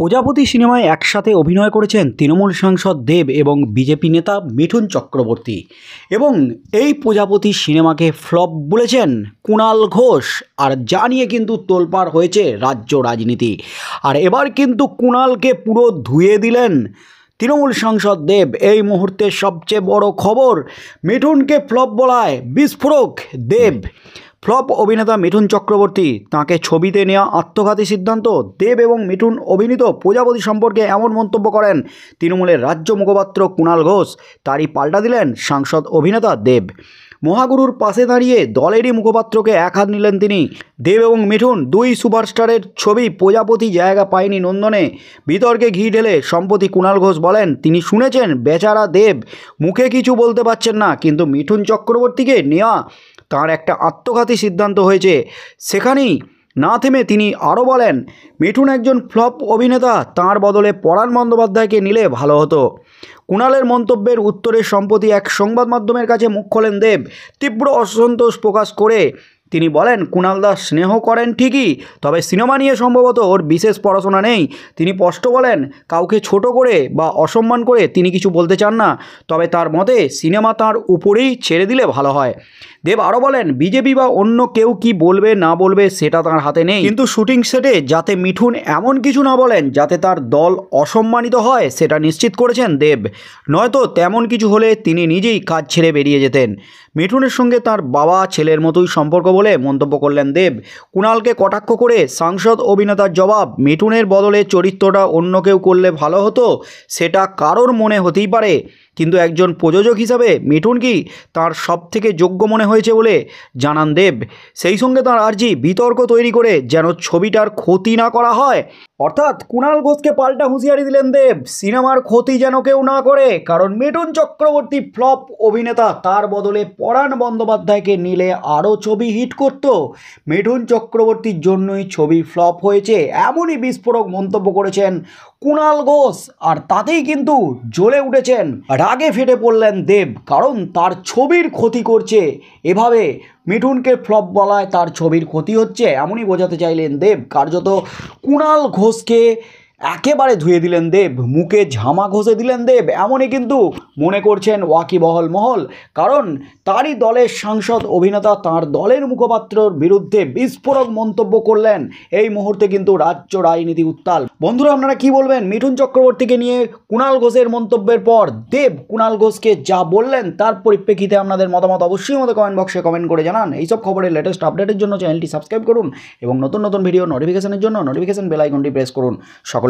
প্রজাপতি সিনেমায় একসাথে অভিনয় করেছেন তৃণমূল সাংসদ দেব এবং বিজেপি নেতা মিঠুন চক্রবর্তী এবং এই প্রজাপতি সিনেমাকে ফ্লপ বলেছেন কুণাল ঘোষ আর যা নিয়ে কিন্তু তোলপাড় হয়েছে রাজ্য রাজনীতি আর এবার কিন্তু কুণালকে পুরো ধুয়ে দিলেন তৃণমূল সাংসদ দেব এই মুহূর্তে সবচেয়ে বড় খবর মিঠুনকে ফ্লপ বলায় বিস্ফোরক দেব ফ্লপ অভিনেতা মিঠুন চক্রবর্তী তাকে ছবিতে নেওয়া আত্মঘাতী সিদ্ধান্ত দেব এবং মিঠুন অভিনীত প্রজাপতি সম্পর্কে এমন মন্তব্য করেন তৃণমূলের রাজ্য মুখপাত্র কুণাল ঘোষ তারই পাল্টা দিলেন সাংসদ অভিনেতা দেব মহাগুরুর পাশে দাঁড়িয়ে দলেরই মুখপাত্রকে এক হাত নিলেন তিনি দেব এবং মিঠুন দুই সুপারস্টারের ছবি প্রজাপতি জায়গা পায়নি নন্দনে বিতর্কে ঘি ঢেলে সম্প্রতি কুণাল ঘোষ বলেন তিনি শুনেছেন বেচারা দেব মুখে কিছু বলতে পারছেন না কিন্তু মিঠুন চক্রবর্তীকে নেওয়া তার একটা আত্মঘাতী সিদ্ধান্ত হয়েছে সেখানেই না থেমে তিনি আরও বলেন মিঠুন একজন ফ্লপ অভিনেতা তার বদলে পরাণ বন্দ্যোপাধ্যায়কে নিলে ভালো হতো কুণালের মন্তব্যের উত্তরে সম্প্রতি এক সংবাদ মাধ্যমের কাছে মুখ খোলেন দেব তীব্র অসন্তোষ প্রকাশ করে তিনি বলেন কুণাল দাস স্নেহ করেন ঠিকই তবে সিনেমা নিয়ে সম্ভবত ওর বিশেষ পড়াশোনা নেই তিনি স্পষ্ট বলেন কাউকে ছোট করে বা অসম্মান করে তিনি কিছু বলতে চান না তবে তার মতে সিনেমা তার উপরেই ছেড়ে দিলে ভালো হয় দেব আরও বলেন বিজেপি বা অন্য কেউ কি বলবে না বলবে সেটা তার হাতে নেই কিন্তু শুটিং সেটে যাতে মিঠুন এমন কিছু না বলেন যাতে তার দল অসম্মানিত হয় সেটা নিশ্চিত করেছেন দেব নয়তো তেমন কিছু হলে তিনি নিজেই কাজ ছেড়ে বেরিয়ে যেতেন মিঠুনের সঙ্গে তার বাবা ছেলের মতোই সম্পর্ক বলে মন্তব্য করলেন দেব কুণালকে কটাক্ষ করে সাংসদ অভিনেতার জবাব মিঠুনের বদলে চরিত্রটা অন্য কেউ করলে ভালো হতো সেটা কারোর মনে হতেই পারে কিন্তু একজন প্রযোজক হিসাবে মিঠুন কি তার সবথেকে যোগ্য মনে হয়েছে বলে জানান দেব সেই সঙ্গে তার আর্জি বিতর্ক তৈরি করে যেন ছবিটার ক্ষতি না করা হয় অর্থাৎ কুণাল ঘোষকে পাল্টা হুঁশিয়ারি দিলেন দেব সিনেমার ক্ষতি যেন কেউ না করে কারণ মিঠুন চক্রবর্তী ফ্লপ অভিনেতা তার বদলে পরাণ বন্দ্যোপাধ্যায়কে নিলে আরও ছবি হিট করত মিঠুন চক্রবর্তীর জন্যই ছবি ফ্লপ হয়েছে এমনই বিস্ফোরক মন্তব্য করেছেন কুণাল ঘোষ আর তাতেই কিন্তু জ্বলে উঠেছেন রাগে ফেটে পড়লেন দেব কারণ তার ছবির ক্ষতি করছে এভাবে মিঠুনকে ফ্লপ বলায় তার ছবির ক্ষতি হচ্ছে এমনই বোঝাতে চাইলেন দেব কার্যত কুণাল ঘোষকে একেবারে ধুয়ে দিলেন দেব মুখে ঝামা ঘষে দিলেন দেব এমনই কিন্তু মনে করছেন ওয়াকিবহল মহল কারণ তারই দলের সাংসদ অভিনেতা তার দলের মুখপাত্রর বিরুদ্ধে বিস্ফোরক মন্তব্য করলেন এই মুহূর্তে কিন্তু রাজ্য রাজনীতি উত্তাল বন্ধুরা আপনারা কি বলবেন মিঠুন চক্রবর্তীকে নিয়ে কুণাল ঘোষের মন্তব্যের পর দেব কুণাল ঘোষকে যা বললেন তার পরিপ্রেক্ষিতে আপনাদের মতামত অবশ্যই আমাদের কমেন্ট বক্সে কমেন্ট করে জানান এইসব খবরের লেটেস্ট আপডেটের জন্য চ্যানেলটি সাবস্ক্রাইব করুন এবং নতুন নতুন ভিডিও নোটিফিকেশনের জন্য নোটিফিকেশন বেলাইকনটি প্রেস করুন সকল